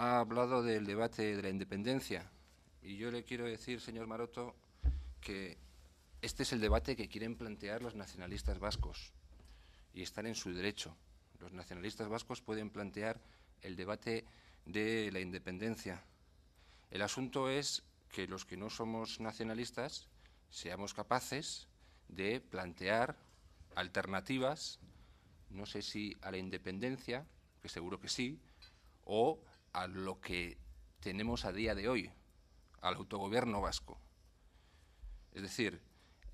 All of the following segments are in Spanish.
ha hablado del debate de la independencia y yo le quiero decir, señor Maroto, que este es el debate que quieren plantear los nacionalistas vascos y están en su derecho. Los nacionalistas vascos pueden plantear el debate de la independencia. El asunto es que los que no somos nacionalistas seamos capaces de plantear alternativas, no sé si a la independencia, que seguro que sí, o a lo que tenemos a día de hoy, al autogobierno vasco. Es decir,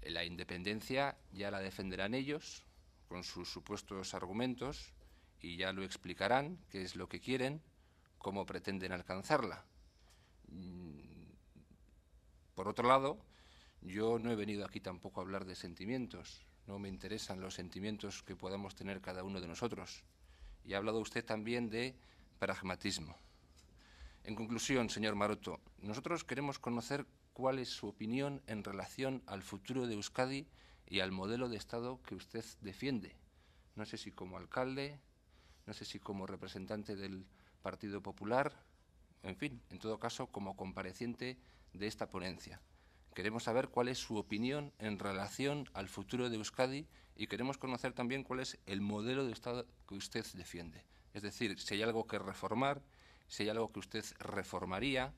la independencia ya la defenderán ellos con sus supuestos argumentos y ya lo explicarán qué es lo que quieren, cómo pretenden alcanzarla. Por otro lado, yo no he venido aquí tampoco a hablar de sentimientos, no me interesan los sentimientos que podamos tener cada uno de nosotros. Y ha hablado usted también de pragmatismo. En conclusión, señor Maroto, nosotros queremos conocer cuál es su opinión en relación al futuro de Euskadi y al modelo de Estado que usted defiende. No sé si como alcalde, no sé si como representante del Partido Popular, en fin, en todo caso, como compareciente de esta ponencia. Queremos saber cuál es su opinión en relación al futuro de Euskadi y queremos conocer también cuál es el modelo de Estado que usted defiende. Es decir, si hay algo que reformar, si hay algo que usted reformaría,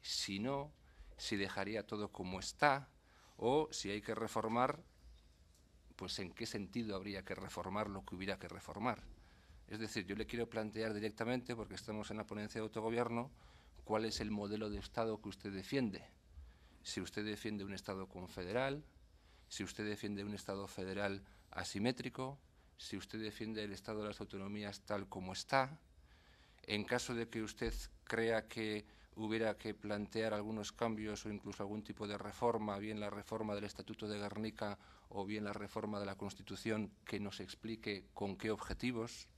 si no, si dejaría todo como está, o si hay que reformar, pues en qué sentido habría que reformar lo que hubiera que reformar. Es decir, yo le quiero plantear directamente, porque estamos en la ponencia de autogobierno, cuál es el modelo de Estado que usted defiende. Si usted defiende un Estado confederal, si usted defiende un Estado federal asimétrico, si usted defiende el Estado de las autonomías tal como está, en caso de que usted crea que hubiera que plantear algunos cambios o incluso algún tipo de reforma, bien la reforma del Estatuto de Guernica o bien la reforma de la Constitución, que nos explique con qué objetivos,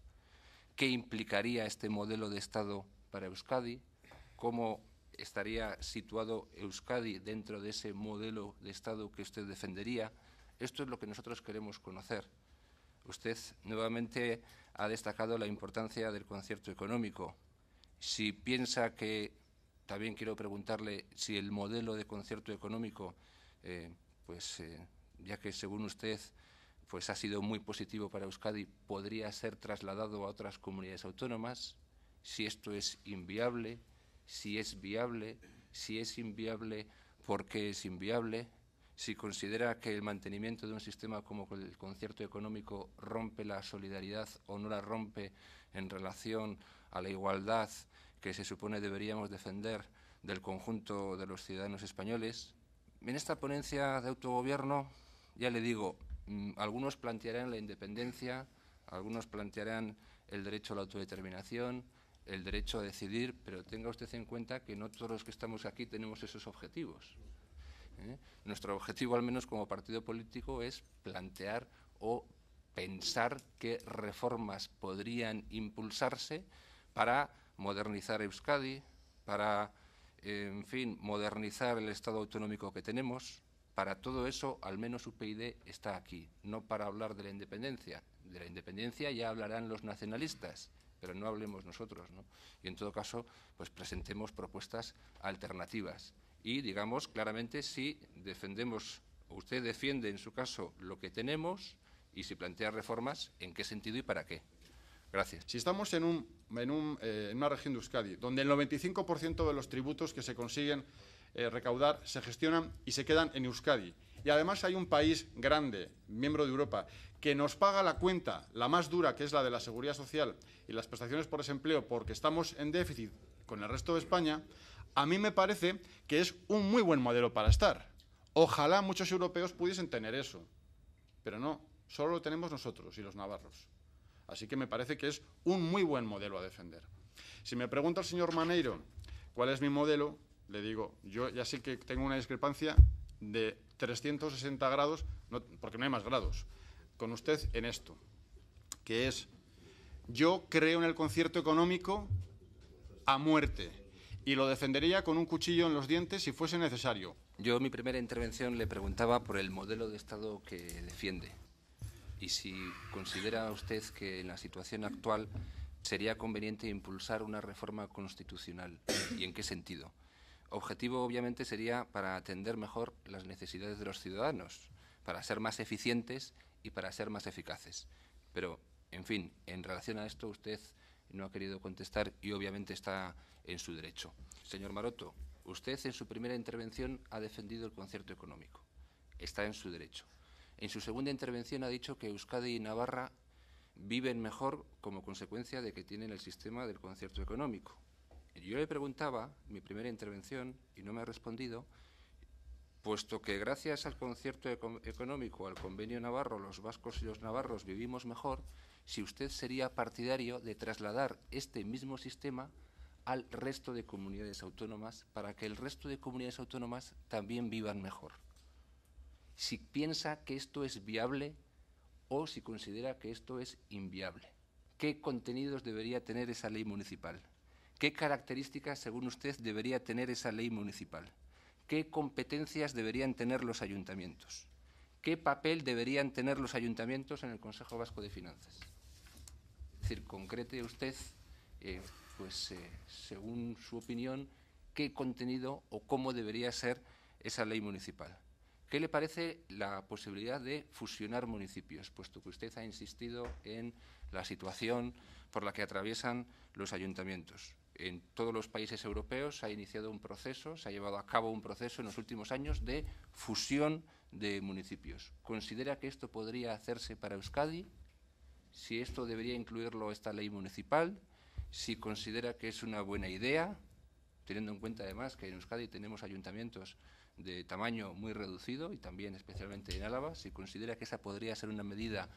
qué implicaría este modelo de Estado para Euskadi, cómo estaría situado Euskadi dentro de ese modelo de Estado que usted defendería. Esto es lo que nosotros queremos conocer usted nuevamente ha destacado la importancia del concierto económico. Si piensa que, también quiero preguntarle si el modelo de concierto económico, eh, pues eh, ya que según usted pues ha sido muy positivo para Euskadi, podría ser trasladado a otras comunidades autónomas, si esto es inviable, si es viable, si es inviable, por qué es inviable si considera que el mantenimiento de un sistema como el concierto económico rompe la solidaridad o no la rompe en relación a la igualdad que se supone deberíamos defender del conjunto de los ciudadanos españoles. En esta ponencia de autogobierno, ya le digo, mm, algunos plantearán la independencia, algunos plantearán el derecho a la autodeterminación, el derecho a decidir, pero tenga usted en cuenta que no todos los que estamos aquí tenemos esos objetivos. ¿eh? Nuestro objetivo, al menos como partido político, es plantear o pensar qué reformas podrían impulsarse para modernizar Euskadi, para, en fin, modernizar el Estado autonómico que tenemos. Para todo eso, al menos UPyD está aquí, no para hablar de la independencia. De la independencia ya hablarán los nacionalistas, pero no hablemos nosotros, Y en todo caso, pues presentemos propuestas alternativas y digamos claramente si defendemos, usted defiende en su caso lo que tenemos y si plantea reformas, en qué sentido y para qué. Gracias. Si estamos en, un, en, un, eh, en una región de Euskadi donde el 95% de los tributos que se consiguen eh, recaudar se gestionan y se quedan en Euskadi, y además hay un país grande, miembro de Europa, que nos paga la cuenta, la más dura, que es la de la seguridad social y las prestaciones por desempleo, porque estamos en déficit con el resto de España, a mí me parece que es un muy buen modelo para estar. Ojalá muchos europeos pudiesen tener eso, pero no, solo lo tenemos nosotros y los navarros. Así que me parece que es un muy buen modelo a defender. Si me pregunta el señor Maneiro cuál es mi modelo, le digo, yo ya sé que tengo una discrepancia de 360 grados, porque no hay más grados, con usted en esto, que es, yo creo en el concierto económico a muerte y lo defendería con un cuchillo en los dientes si fuese necesario. Yo en mi primera intervención le preguntaba por el modelo de Estado que defiende y si considera usted que en la situación actual sería conveniente impulsar una reforma constitucional y en qué sentido. Objetivo obviamente sería para atender mejor las necesidades de los ciudadanos, para ser más eficientes y para ser más eficaces. Pero, en fin, en relación a esto usted no ha querido contestar y obviamente está en su derecho. Señor Maroto, usted en su primera intervención ha defendido el concierto económico. Está en su derecho. En su segunda intervención ha dicho que Euskadi y Navarra viven mejor como consecuencia de que tienen el sistema del concierto económico. Yo le preguntaba, en mi primera intervención, y no me ha respondido, puesto que gracias al concierto económico, al convenio navarro, los vascos y los navarros vivimos mejor, si usted sería partidario de trasladar este mismo sistema al resto de comunidades autónomas para que el resto de comunidades autónomas también vivan mejor. Si piensa que esto es viable o si considera que esto es inviable. ¿Qué contenidos debería tener esa ley municipal? ¿Qué características, según usted, debería tener esa ley municipal? qué competencias deberían tener los ayuntamientos, qué papel deberían tener los ayuntamientos en el Consejo Vasco de Finanzas. Es decir, concrete usted, eh, pues eh, según su opinión, qué contenido o cómo debería ser esa ley municipal. ¿Qué le parece la posibilidad de fusionar municipios, puesto que usted ha insistido en la situación por la que atraviesan los ayuntamientos? en todos los países europeos se ha iniciado un proceso, se ha llevado a cabo un proceso en los últimos años de fusión de municipios. ¿Considera que esto podría hacerse para Euskadi? Si esto debería incluirlo esta ley municipal, si considera que es una buena idea, teniendo en cuenta además que en Euskadi tenemos ayuntamientos de tamaño muy reducido y también especialmente en Álava, si considera que esa podría ser una medida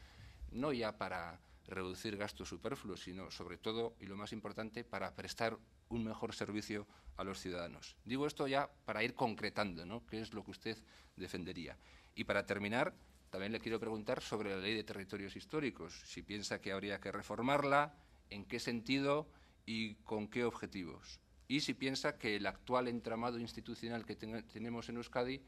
no ya para reducir gastos superfluos, sino sobre todo, y lo más importante, para prestar un mejor servicio a los ciudadanos. Digo esto ya para ir concretando, ¿Qué es lo que usted defendería? Y para terminar, también le quiero preguntar sobre la ley de territorios históricos, si piensa que habría que reformarla, en qué sentido y con qué objetivos. Y si piensa que el actual entramado institucional que tenemos en Euskadi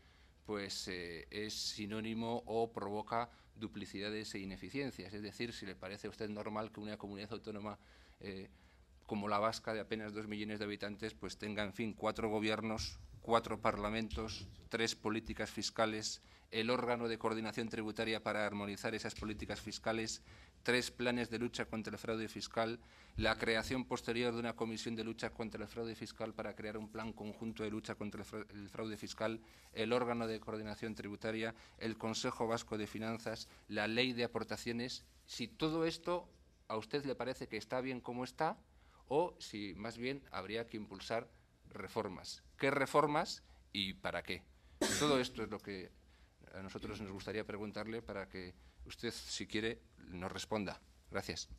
pues, eh, es sinónimo o provoca duplicidades e ineficiencias. Es decir, si le parece a usted normal que una comunidad autónoma eh, como la vasca de apenas dos millones de habitantes pues tenga, en fin, cuatro gobiernos, cuatro parlamentos, tres políticas fiscales, el órgano de coordinación tributaria para armonizar esas políticas fiscales, tres planes de lucha contra el fraude fiscal, la creación posterior de una comisión de lucha contra el fraude fiscal para crear un plan conjunto de lucha contra el fraude fiscal, el órgano de coordinación tributaria, el Consejo Vasco de Finanzas, la ley de aportaciones. Si todo esto a usted le parece que está bien como está o si más bien habría que impulsar reformas. ¿Qué reformas y para qué? Todo esto es lo que a nosotros nos gustaría preguntarle para que usted, si quiere, nos responda. Gracias.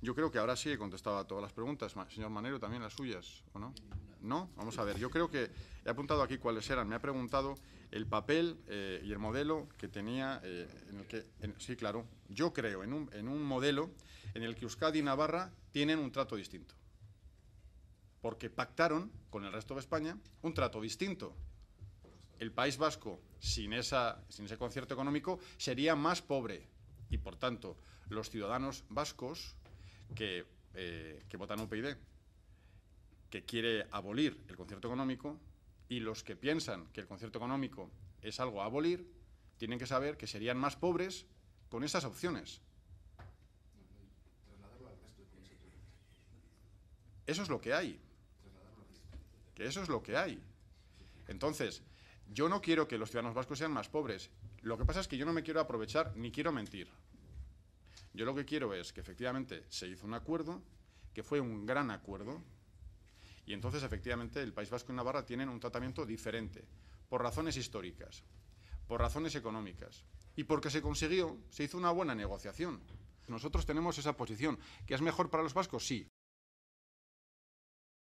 Yo creo que ahora sí he contestado a todas las preguntas. Señor Manero, también las suyas, ¿o no? No, vamos a ver. Yo creo que he apuntado aquí cuáles eran. Me ha preguntado el papel eh, y el modelo que tenía, eh, en el que, sí, claro, yo creo en un, en un modelo en el que Euskadi y Navarra tienen un trato distinto. Porque pactaron con el resto de España un trato distinto el País Vasco sin, ese concierto económico sería más pobre y, por tanto, los ciudadanos vascos que, eh, votan UPyD, que quiere abolir el concierto económico, y los que piensan que el concierto económico es algo a abolir, tienen que saber que serían más pobres con esas opciones. Eso es lo que hay. Que eso es lo que hay. Entonces, yo no quiero que los ciudadanos vascos sean más pobres. Lo que pasa es que yo no me quiero aprovechar ni quiero mentir. Yo lo que quiero es que efectivamente se hizo un acuerdo, que fue un gran acuerdo, y entonces efectivamente el País Vasco y Navarra tienen un tratamiento diferente, por razones históricas, por razones económicas, y porque se consiguió, se hizo una buena negociación. Nosotros tenemos esa posición, que es mejor para los vascos, sí,